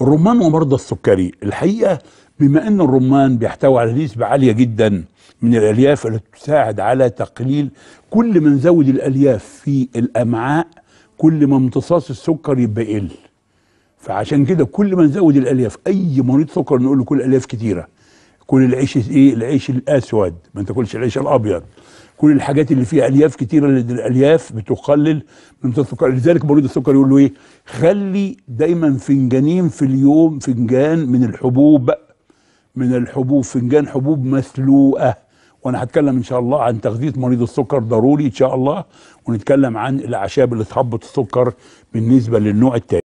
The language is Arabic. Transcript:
الرمان ومرضى السكري الحقيقه بما ان الرمان بيحتوي على نسبه عاليه جدا من الالياف التي تساعد على تقليل كل ما نزود الالياف في الامعاء كل ما امتصاص السكر يبقى يقل فعشان كده كل ما نزود الالياف اي مريض سكر نقول له كل الألياف كتيره كل العيش ايه العيش الاسود ما تاكلش العيش الابيض كل الحاجات اللي فيها الياف كتيره لان الالياف بتقلل من السكر لذلك مريض السكر يقول له ايه خلي دايما فنجانين في اليوم فنجان من الحبوب من الحبوب فنجان حبوب مسلوقه وانا هتكلم ان شاء الله عن تغذيه مريض السكر ضروري ان شاء الله ونتكلم عن الاعشاب اللي تهبط السكر بالنسبه للنوع الثاني